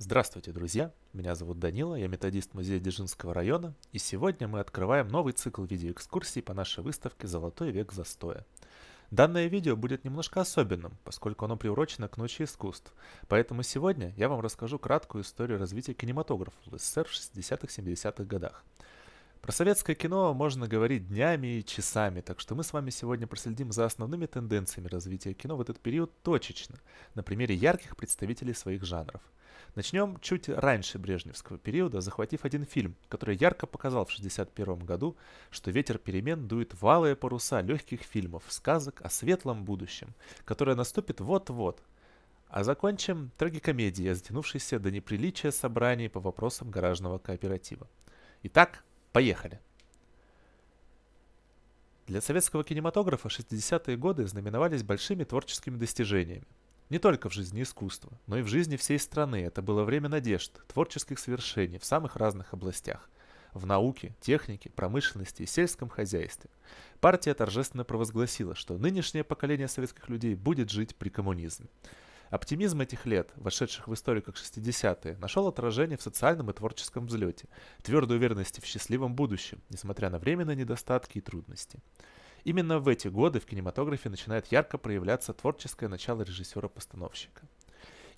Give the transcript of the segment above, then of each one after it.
Здравствуйте, друзья! Меня зовут Данила, я методист музея Дежинского района, и сегодня мы открываем новый цикл видеоэкскурсий по нашей выставке «Золотой век застоя». Данное видео будет немножко особенным, поскольку оно приурочено к Ночи искусств, поэтому сегодня я вам расскажу краткую историю развития кинематографа в СССР в 60-70-х годах – про советское кино можно говорить днями и часами, так что мы с вами сегодня проследим за основными тенденциями развития кино в этот период точечно, на примере ярких представителей своих жанров. Начнем чуть раньше Брежневского периода, захватив один фильм, который ярко показал в 1961 году, что ветер перемен дует валые паруса легких фильмов, сказок о светлом будущем, которое наступит вот-вот. А закончим трагикомедией, затянувшейся до неприличия собраний по вопросам гаражного кооператива. Итак, Поехали. Для советского кинематографа 60-е годы знаменовались большими творческими достижениями. Не только в жизни искусства, но и в жизни всей страны это было время надежд, творческих свершений в самых разных областях. В науке, технике, промышленности и сельском хозяйстве. Партия торжественно провозгласила, что нынешнее поколение советских людей будет жить при коммунизме. Оптимизм этих лет, вошедших в историю как 60-е, нашел отражение в социальном и творческом взлете, твердой уверенности в счастливом будущем, несмотря на временные недостатки и трудности. Именно в эти годы в кинематографе начинает ярко проявляться творческое начало режиссера-постановщика.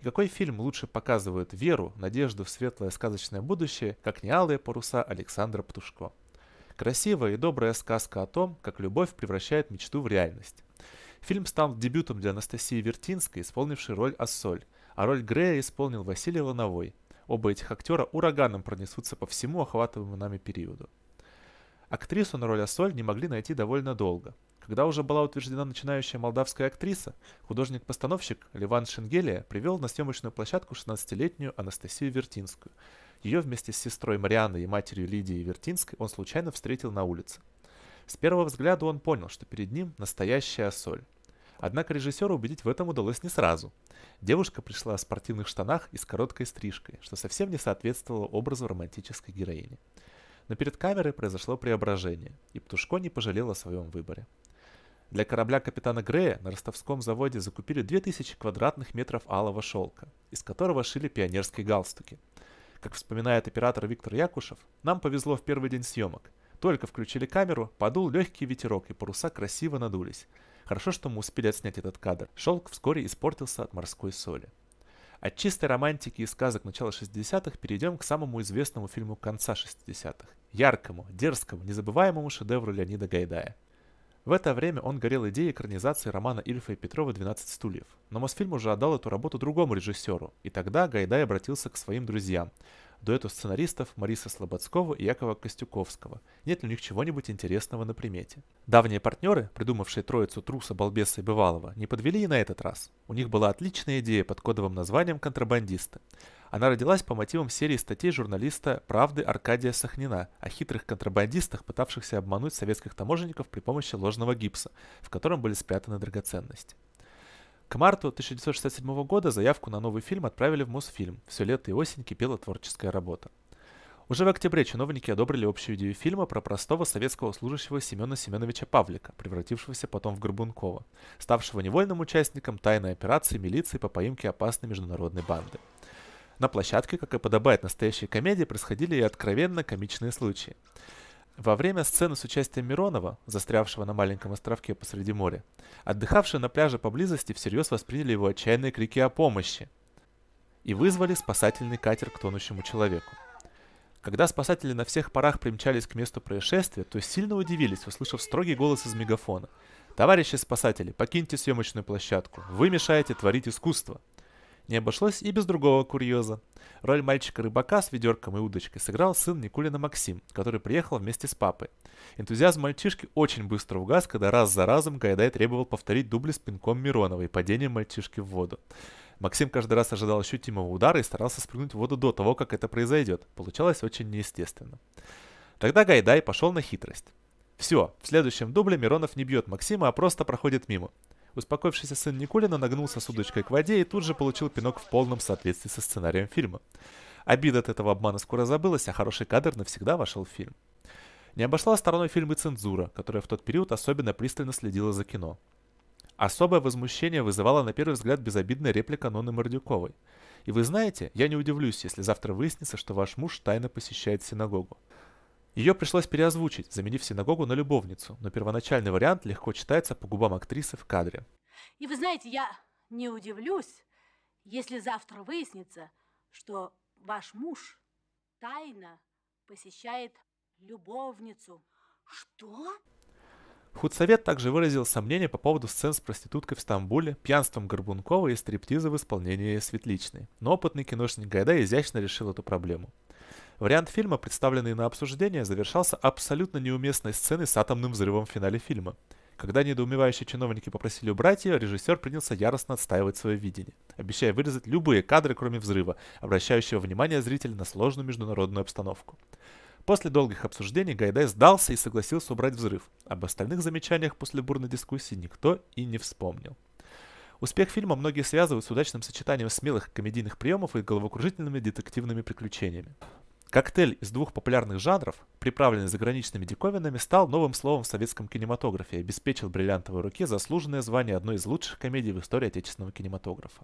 И какой фильм лучше показывает веру, надежду в светлое сказочное будущее, как не алые паруса Александра Птушко? Красивая и добрая сказка о том, как любовь превращает мечту в реальность. Фильм стал дебютом для Анастасии Вертинской, исполнившей роль Ассоль, а роль Грея исполнил Василий Лановой. Оба этих актера ураганом пронесутся по всему охватываемому нами периоду. Актрису на роль Ассоль не могли найти довольно долго. Когда уже была утверждена начинающая молдавская актриса, художник-постановщик Леван Шенгелия привел на съемочную площадку 16-летнюю Анастасию Вертинскую. Ее вместе с сестрой Марианой и матерью Лидией Вертинской он случайно встретил на улице. С первого взгляда он понял, что перед ним настоящая соль. Однако режиссеру убедить в этом удалось не сразу. Девушка пришла в спортивных штанах и с короткой стрижкой, что совсем не соответствовало образу романтической героини. Но перед камерой произошло преображение, и Птушко не пожалел о своем выборе. Для корабля капитана Грея на ростовском заводе закупили 2000 квадратных метров алого шелка, из которого шили пионерские галстуки. Как вспоминает оператор Виктор Якушев, нам повезло в первый день съемок – только включили камеру, подул легкий ветерок, и паруса красиво надулись. Хорошо, что мы успели отснять этот кадр. Шелк вскоре испортился от морской соли. От чистой романтики и сказок начала 60-х перейдем к самому известному фильму конца 60-х. Яркому, дерзкому, незабываемому шедевру Леонида Гайдая. В это время он горел идеей экранизации романа Ильфа и Петрова «12 стульев», но Мосфильм уже отдал эту работу другому режиссеру, и тогда Гайдай обратился к своим друзьям дуэту сценаристов Мариса Слободского и Якова Костюковского. Нет ли у них чего-нибудь интересного на примете? Давние партнеры, придумавшие троицу Труса, Балбеса и Бывалова, не подвели и на этот раз. У них была отличная идея под кодовым названием «Контрабандисты». Она родилась по мотивам серии статей журналиста «Правды» Аркадия Сахнина о хитрых контрабандистах, пытавшихся обмануть советских таможенников при помощи ложного гипса, в котором были спрятаны драгоценности. К марту 1967 года заявку на новый фильм отправили в Мосфильм. Все лето и осень кипела творческая работа. Уже в октябре чиновники одобрили общую идею фильма про простого советского служащего Семена Семеновича Павлика, превратившегося потом в Горбункова, ставшего невольным участником тайной операции милиции по поимке опасной международной банды. На площадке, как и подобает настоящей комедии, происходили и откровенно комичные случаи. Во время сцены с участием Миронова, застрявшего на маленьком островке посреди моря, отдыхавшие на пляже поблизости всерьез восприняли его отчаянные крики о помощи и вызвали спасательный катер к тонущему человеку. Когда спасатели на всех парах примчались к месту происшествия, то сильно удивились, услышав строгий голос из мегафона. «Товарищи спасатели, покиньте съемочную площадку. Вы мешаете творить искусство». Не обошлось и без другого курьеза. Роль мальчика-рыбака с ведерком и удочкой сыграл сын Никулина Максим, который приехал вместе с папой. Энтузиазм мальчишки очень быстро угас, когда раз за разом Гайдай требовал повторить дубль с пинком Миронова и падением мальчишки в воду. Максим каждый раз ожидал ощутимого удара и старался спрыгнуть в воду до того, как это произойдет. Получалось очень неестественно. Тогда Гайдай пошел на хитрость. Все, в следующем дубле Миронов не бьет Максима, а просто проходит мимо. Успокоившийся сын Никулина нагнулся с удочкой к воде и тут же получил пинок в полном соответствии со сценарием фильма. Обида от этого обмана скоро забылась, а хороший кадр навсегда вошел в фильм. Не обошла стороной фильмы цензура, которая в тот период особенно пристально следила за кино. Особое возмущение вызывала на первый взгляд безобидная реплика Ноны Мордюковой. И вы знаете, я не удивлюсь, если завтра выяснится, что ваш муж тайно посещает синагогу. Ее пришлось переозвучить, заменив синагогу на любовницу, но первоначальный вариант легко читается по губам актрисы в кадре. И вы знаете, я не удивлюсь, если завтра выяснится, что ваш муж тайно посещает любовницу. Что? Худсовет также выразил сомнения по поводу сцен с проституткой в Стамбуле, пьянством Горбункова и стриптиза в исполнении Светличной. Но опытный киношник Гайда изящно решил эту проблему. Вариант фильма, представленный на обсуждение, завершался абсолютно неуместной сценой с атомным взрывом в финале фильма. Когда недоумевающие чиновники попросили убрать ее, режиссер принялся яростно отстаивать свое видение, обещая вырезать любые кадры, кроме взрыва, обращающего внимание зрителя на сложную международную обстановку. После долгих обсуждений Гайдай сдался и согласился убрать взрыв. Об остальных замечаниях после бурной дискуссии никто и не вспомнил. Успех фильма многие связывают с удачным сочетанием смелых комедийных приемов и головокружительными детективными приключениями. Коктейль из двух популярных жанров, приправленный заграничными диковинами, стал новым словом в советском кинематографе и обеспечил «Бриллиантовой руке» заслуженное звание одной из лучших комедий в истории отечественного кинематографа.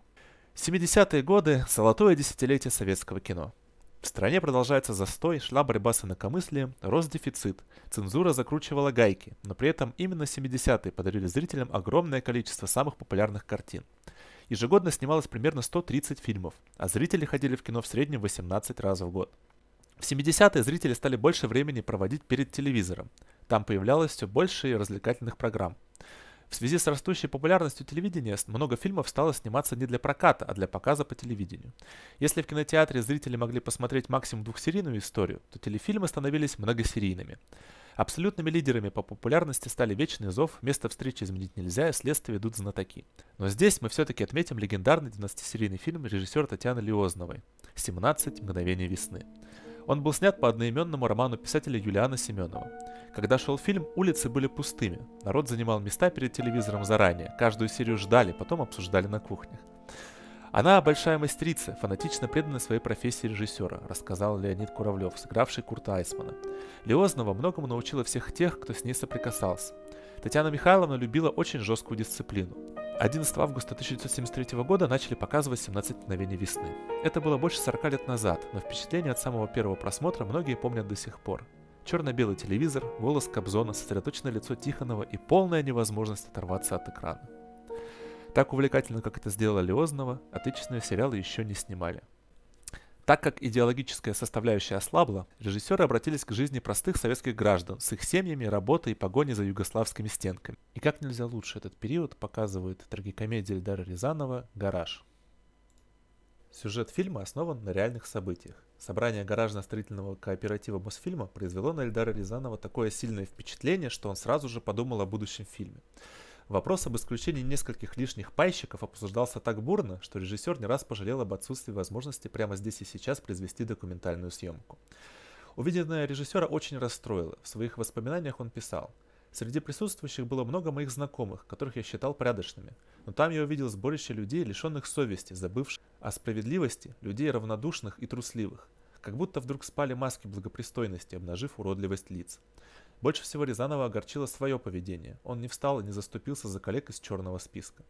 70-е годы – золотое десятилетие советского кино. В стране продолжается застой, шла борьба с инакомыслием, рос дефицит, цензура закручивала гайки, но при этом именно 70-е подарили зрителям огромное количество самых популярных картин. Ежегодно снималось примерно 130 фильмов, а зрители ходили в кино в среднем 18 раз в год – в 70-е зрители стали больше времени проводить перед телевизором. Там появлялось все больше развлекательных программ. В связи с растущей популярностью телевидения много фильмов стало сниматься не для проката, а для показа по телевидению. Если в кинотеатре зрители могли посмотреть максимум двухсерийную историю, то телефильмы становились многосерийными. Абсолютными лидерами по популярности стали «Вечный зов», «Место встречи изменить нельзя» и «Следствие идут знатоки». Но здесь мы все-таки отметим легендарный 12-серийный фильм режиссера Татьяны Лиозновой «17 мгновений весны». Он был снят по одноименному роману писателя Юлиана Семенова. Когда шел фильм, улицы были пустыми. Народ занимал места перед телевизором заранее. Каждую серию ждали, потом обсуждали на кухнях. Она большая мастерица, фанатично преданная своей профессии режиссера, рассказал Леонид Куравлев, сыгравший Курта Айсмана. Леознова многому научила всех тех, кто с ней соприкасался. Татьяна Михайловна любила очень жесткую дисциплину. 11 августа 1973 года начали показывать 17 мгновений весны. Это было больше 40 лет назад, но впечатление от самого первого просмотра многие помнят до сих пор. Черно-белый телевизор, голос Кобзона, сосредоточенное лицо Тихонова и полная невозможность оторваться от экрана. Так увлекательно, как это сделала Леознова, отечественные сериалы еще не снимали – так как идеологическая составляющая ослабла, режиссеры обратились к жизни простых советских граждан с их семьями, работой и погоней за югославскими стенками. И как нельзя лучше этот период показывает трагикомедия Эльдара Рязанова «Гараж». Сюжет фильма основан на реальных событиях. Собрание гаражно-строительного кооператива Мосфильма произвело на Эльдара Рязанова такое сильное впечатление, что он сразу же подумал о будущем фильме. Вопрос об исключении нескольких лишних пайщиков обсуждался так бурно, что режиссер не раз пожалел об отсутствии возможности прямо здесь и сейчас произвести документальную съемку. Увиденное режиссера очень расстроило. В своих воспоминаниях он писал Среди присутствующих было много моих знакомых, которых я считал порядочными. Но там я увидел сборище людей, лишенных совести, забывших о справедливости, людей равнодушных и трусливых. Как будто вдруг спали маски благопристойности, обнажив уродливость лиц. Больше всего Рязанова огорчило свое поведение. Он не встал и не заступился за коллег из черного списка.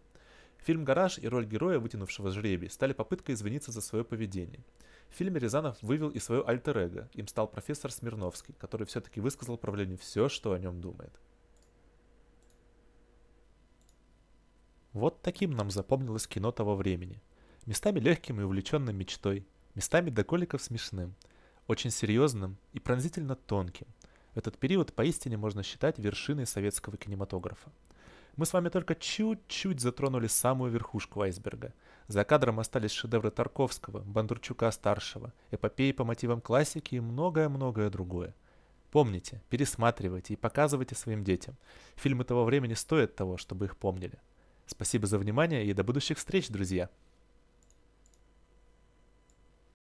Фильм «Гараж» и роль героя, вытянувшего жребий, стали попыткой извиниться за свое поведение. В фильме Рязанов вывел и свое альтер -эго. Им стал профессор Смирновский, который все-таки высказал правлению все, что о нем думает. Вот таким нам запомнилось кино того времени. Местами легким и увлеченным мечтой, местами до коликов смешным, очень серьезным и пронзительно тонким – этот период поистине можно считать вершиной советского кинематографа. Мы с вами только чуть-чуть затронули самую верхушку айсберга. За кадром остались шедевры Тарковского, Бондарчука-старшего, эпопеи по мотивам классики и многое-многое другое. Помните, пересматривайте и показывайте своим детям. Фильмы того времени стоят того, чтобы их помнили. Спасибо за внимание и до будущих встреч, друзья!